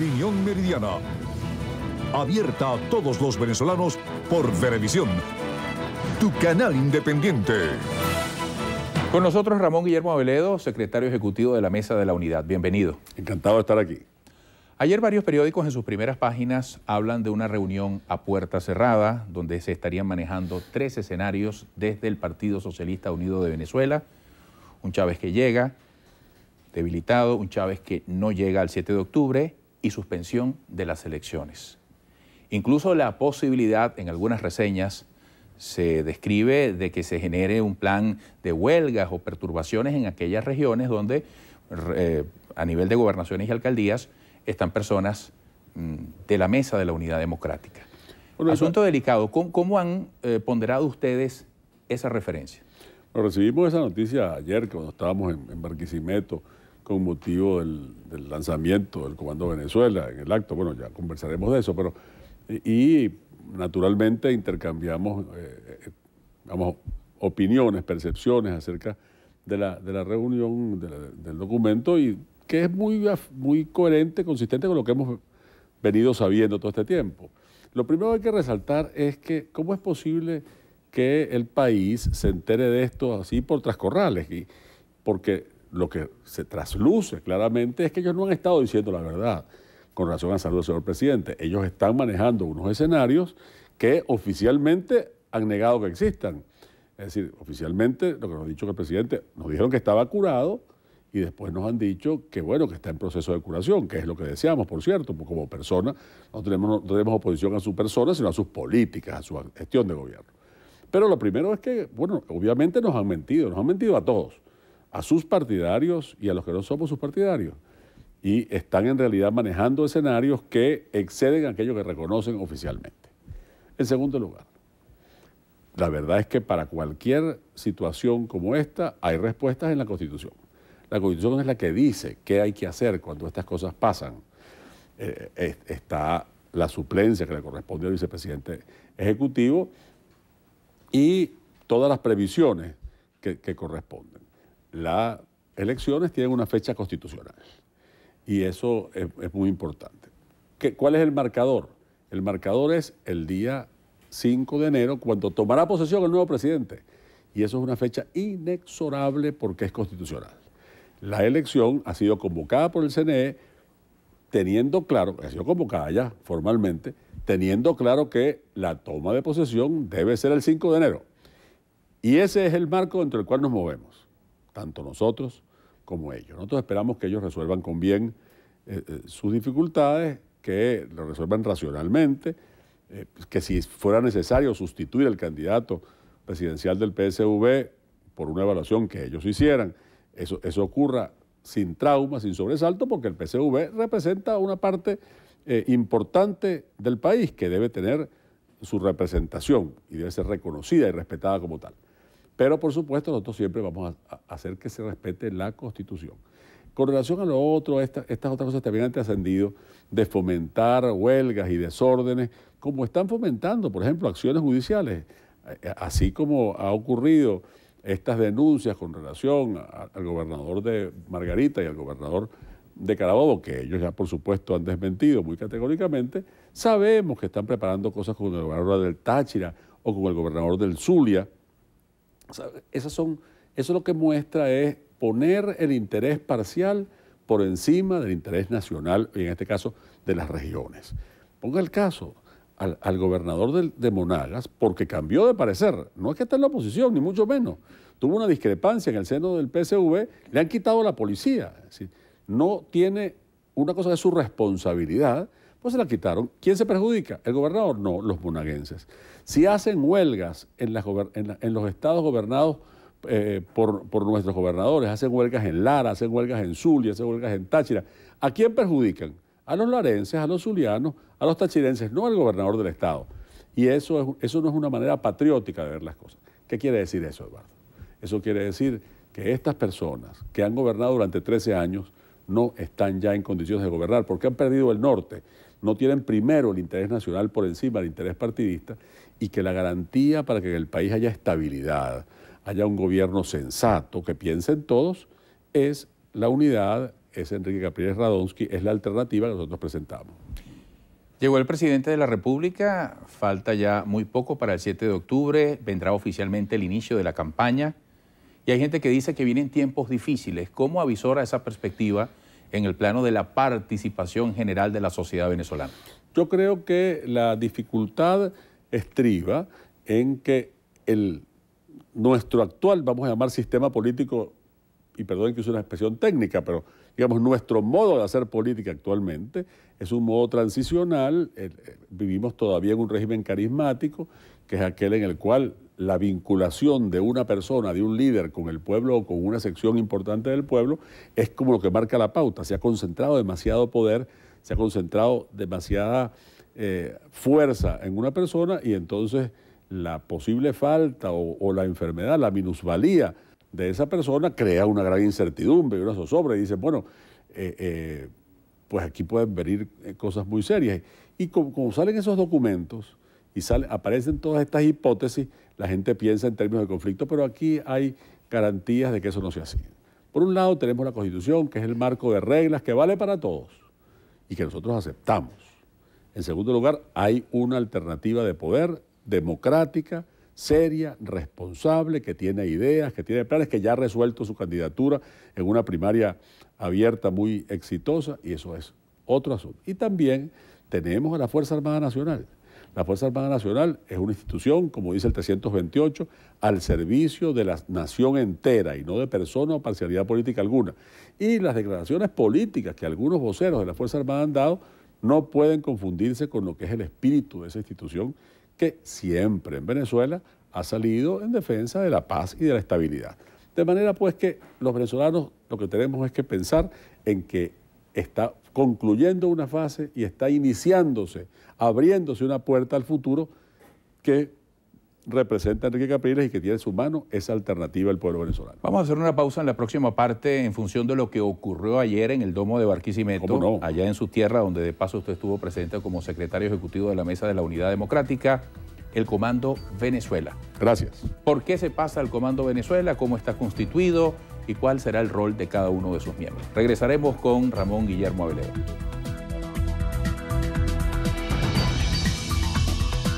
Opinión Meridiana. Abierta a todos los venezolanos por televisión. Tu canal independiente. Con nosotros Ramón Guillermo Aveledo, secretario ejecutivo de la Mesa de la Unidad. Bienvenido. Encantado de estar aquí. Ayer varios periódicos en sus primeras páginas hablan de una reunión a puerta cerrada donde se estarían manejando tres escenarios desde el Partido Socialista Unido de Venezuela. Un Chávez que llega debilitado, un Chávez que no llega al 7 de octubre y suspensión de las elecciones. Incluso la posibilidad, en algunas reseñas, se describe de que se genere un plan de huelgas o perturbaciones en aquellas regiones donde eh, a nivel de gobernaciones y alcaldías están personas mm, de la mesa de la unidad democrática. Asunto delicado, ¿cómo, han eh, ponderado ustedes esa referencia? Bueno, recibimos esa noticia ayer cuando estábamos en Barquisimeto con motivo del, lanzamiento del Comando Venezuela en el acto. Bueno, ya conversaremos de eso, pero. Y, naturalmente intercambiamos eh, eh, vamos, opiniones, percepciones acerca de la, reunión, del documento, y que es muy, muy coherente, consistente con lo que hemos venido sabiendo todo este tiempo. Lo primero que hay que resaltar es que cómo es posible que el país se entere de esto así por trascorrales, y porque lo que se trasluce claramente es que ellos no han estado diciendo la verdad con relación a salud del señor presidente. Ellos están manejando unos escenarios que oficialmente han negado que existan. Es decir, oficialmente lo que nos ha dicho que el presidente, nos dijeron que estaba curado y después nos han dicho que bueno, que está en proceso de curación, que es lo que deseamos, por cierto, como persona no tenemos, no tenemos oposición a su persona, sino a sus políticas, a su gestión de gobierno. Pero lo primero es que, bueno, obviamente nos han mentido, nos han mentido a todos a sus partidarios y a los que no somos sus partidarios. Y están en realidad manejando escenarios que exceden aquello que reconocen oficialmente. En segundo lugar, la verdad es que para cualquier situación como esta hay respuestas en la Constitución. La Constitución es la que dice qué hay que hacer cuando estas cosas pasan. Eh, está la suplencia que le corresponde al vicepresidente ejecutivo y todas las previsiones que corresponden las elecciones tienen una fecha constitucional. Y eso es, muy importante. ¿Cuál es el marcador? El marcador es el día 5 de enero, cuando tomará posesión el nuevo presidente. Y eso es una fecha inexorable porque es constitucional. La elección ha sido convocada por el CNE, teniendo claro, ha sido convocada ya formalmente, teniendo claro que la toma de posesión debe ser el 5 de enero. Y ese es el marco dentro del cual nos movemos tanto nosotros como ellos. Nosotros esperamos que ellos resuelvan con bien eh, eh, sus dificultades, que lo resuelvan racionalmente, eh, pues, que si fuera necesario sustituir al candidato presidencial del PSV por una evaluación que ellos hicieran, eso, eso ocurra sin trauma, sin sobresalto, porque el PSV representa una parte importante del país que debe tener su representación y debe ser reconocida y respetada como tal. Pero por supuesto nosotros siempre vamos a, hacer que se respete la Constitución. Con relación a lo otro, estas otras cosas también han trascendido de fomentar huelgas y desórdenes, como están fomentando, por ejemplo, acciones judiciales, eh, eh, así como ha ocurrido estas denuncias con relación al gobernador de Margarita y al gobernador de Carabobo, que ellos ya por supuesto han desmentido muy categóricamente, sabemos que están preparando cosas con el gobernador del Táchira o con el gobernador del Zulia, son, eso lo que muestra es poner el interés parcial por encima del interés nacional, y en este caso de las regiones. Ponga el caso al, gobernador de, Monagas, porque cambió de parecer, no es que esté en la oposición, ni mucho menos, tuvo una discrepancia en el seno del PSV, le han quitado la policía, no tiene, una cosa de su responsabilidad, pues se la quitaron. ¿Quién se perjudica? ¿El gobernador? No, los bonaguenses. Si hacen huelgas en, los estados gobernados eh, por, nuestros gobernadores, hacen huelgas en Lara, hacen huelgas en Zulia, hacen huelgas en Táchira, ¿a quién perjudican? A los larenses, a los zulianos, a los tachirenses, no al gobernador del estado. Y eso, es, eso no es una manera patriótica de ver las cosas. ¿Qué quiere decir eso, Eduardo? Eso quiere decir que estas personas que han gobernado durante 13 años no están ya en condiciones de gobernar porque han perdido el norte, no tienen primero el interés nacional por encima del interés partidista y que la garantía para que en el país haya estabilidad, haya un gobierno sensato, que piensen todos, es la unidad, es Enrique Capriles Radonsky, es la alternativa que nosotros presentamos. Llegó el presidente de la República, falta ya muy poco para el 7 de octubre, vendrá oficialmente el inicio de la campaña y hay gente que dice que vienen tiempos difíciles. ¿Cómo avisora esa perspectiva? en el plano de la participación general de la sociedad venezolana? Yo creo que la dificultad estriba en que el, nuestro actual, vamos a llamar, sistema político y perdón que use una expresión técnica, pero digamos, nuestro modo de hacer política actualmente es un modo transicional, eh, vivimos todavía en un régimen carismático, que es aquel en el cual la vinculación de una persona, de un líder con el pueblo o con una sección importante del pueblo, es como lo que marca la pauta. Se ha concentrado demasiado poder, se ha concentrado demasiada eh, fuerza en una persona y entonces la posible falta o la enfermedad, la minusvalía, de esa persona crea una gran incertidumbre y una zozobra y dice, bueno, eh, eh, pues aquí pueden venir eh, cosas muy serias. Y como, salen esos documentos y aparecen todas estas hipótesis, la gente piensa en términos de conflicto, pero aquí hay garantías de que eso no sea así. Por un lado tenemos la Constitución, que es el marco de reglas que vale para todos y que nosotros aceptamos. En segundo lugar, hay una alternativa de poder democrática, seria, responsable, que tiene ideas, que tiene planes, que ya ha resuelto su candidatura en una primaria abierta muy exitosa y eso es otro asunto. Y también tenemos a la Fuerza Armada Nacional. La Fuerza Armada Nacional es una institución, como dice el 328, al servicio de la nación entera y no de persona o parcialidad política alguna. Y las declaraciones políticas que algunos voceros de la Fuerza Armada han dado no pueden confundirse con lo que es el espíritu de esa institución que siempre en Venezuela ha salido en defensa de la paz y de la estabilidad. De manera pues que los venezolanos lo que tenemos es que pensar en que está concluyendo una fase y está iniciándose, abriéndose una puerta al futuro que representa a Enrique Capriles y que tiene en su mano esa alternativa al pueblo venezolano. Vamos a hacer una pausa en la próxima parte en función de lo que ocurrió ayer en el domo de Barquisimeto, no? allá en su tierra, donde de paso usted estuvo presente como secretario ejecutivo de la Mesa de la Unidad Democrática, el Comando Venezuela. Gracias. ¿Por qué se pasa al Comando Venezuela? ¿Cómo está constituido? ¿Y cuál será el rol de cada uno de sus miembros? Regresaremos con Ramón Guillermo Aveledo.